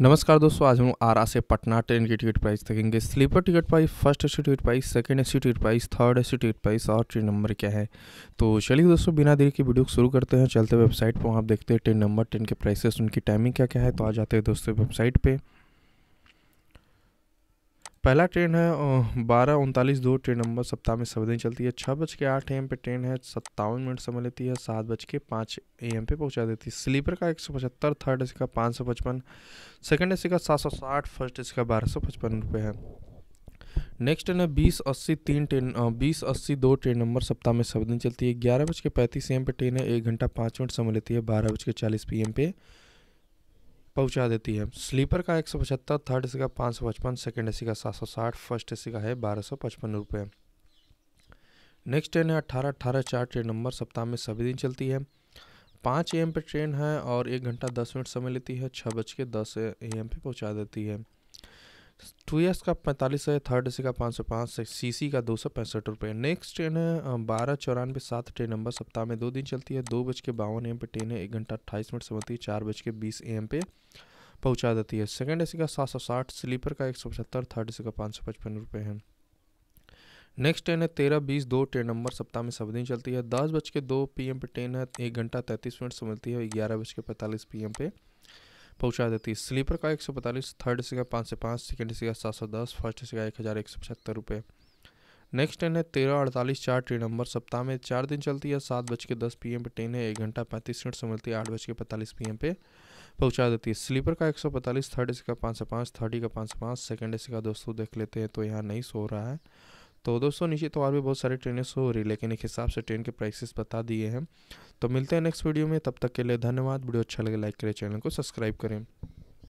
नमस्कार दोस्तों आज हम आरा से पटना ट्रेन की टिकट प्राइस देखेंगे sleeper ticket price first A C ticket price second A C ticket price third A C ticket price और ट्रेन नंबर क्या है तो चलिए दोस्तों बिना देरी की वीडियो शुरू करते हैं चलते वेबसाइट पर वहाँ देखते हैं ट्रेन नंबर ट्रेन के प्राइसेस उनकी टाइमिंग क्या क्या है तो आ जाते हैं दोस्तों वेबसाइट पर पहला ट्रेन है बारह उनतालीस दो ट्रेन नंबर सप्ताह में सब दिन चलती है छः बज के आठ ए एम पे ट्रेन है सत्तावन मिनट समय लेती है सात बज के पाँच ए एम पे पहुँचा देती है स्लीपर का एक सौ पचहत्तर थर्ड ए सी का पाँच सौ पचपन सेकेंड ए सी का सात सौ साठ फर्स्ट ए सी का बारह सौ पचपन रुपये है नेक्स्ट ट्रेन है बीस अस्सी तीन ट्रेन बीस अस्सी दो ट्रेन नंबर सप्ताह में सब दिन चलती है ग्यारह बज के पैंतीस ए एम पे ट्रेन है एक घंटा पाँच मिनट समय लेती है बारह बज के चालीस पी एम पे पहुंचा देती है स्लीपर का एक सौ पचहत्तर थर्ड ए का पाँच सौ पचपन सेकेंड ए का सात सौ साठ फर्स्ट ए का है बारह सौ पचपन रुपये नेक्स्ट ट्रेन है अट्ठारह अट्ठारह चार ट्रेन नंबर सप्ताह में सभी दिन चलती है पाँच ए एम पे ट्रेन है और एक घंटा दस मिनट समय लेती है छः बज के दस ए एम पर पहुँचा देती है टू ईयर्स का पैंतालीस है थर्ड सी का पाँच सौ पाँच सी सी का दो सौ पैंसठ रुपये नेक्स्ट ट्रेन है बारह चौरानवे सात ट्रेन नंबर सप्ताह में दो दिन चलती है दो बज के बावन एम पे ट्रेन है एक घंटा अट्ठाईस मिनट से बनती है चार बज के बीस ए एम पे पहुँचा देती है सेकेंड ए का सात सौ साठ स्लीपर का एक सौ पचहत्तर थर्ड ए का पाँच सौ पचपन रुपये है नेक्स्ट ट्रेन है तेरह बीस दो ट्रेन नंबर सप्ताह में सब दिन चलती है दस बज के दो पी एम पे ट्रेन है एक घंटा तैंतीस मिनट से मिलती है ग्यारह बज के पैंतालीस पी एम पे पहुंचा देती है स्लीपर का एक सौ पैंतालीस थर्ड का पाँच से पाँच सेकेंड का सात सौ दस फर्स्ट का एक हज़ार एक सौ पचहत्तर रुपये नेक्स्ट ट्रेन है तेरह अड़तालीस चार ट्रेन नंबर सप्ताह में चार दिन चलती है सात बज के दस पी एम पर ट्रेन है एक घंटा पैंतीस मिनट से मिलती है आठ बज के पैंतालीस पी एम पे पहुँचा देती है स्लीपर का एक सौ पैंतालीस थर्ड इसका पाँच से पाँच थर्टी का पाँच से पाँच सेकेंड इसका दोस्तों देख लेते हैं तो यहाँ नहीं सो रहा है तो दोस्तों नीचे तो और भी बहुत सारी ट्रेनें शो हो रही लेकिन एक हिसाब से ट्रेन के प्राइसेस बता दिए हैं तो मिलते हैं नेक्स्ट वीडियो में तब तक के लिए धन्यवाद वीडियो अच्छा लगे लाइक करें चैनल को सब्सक्राइब करें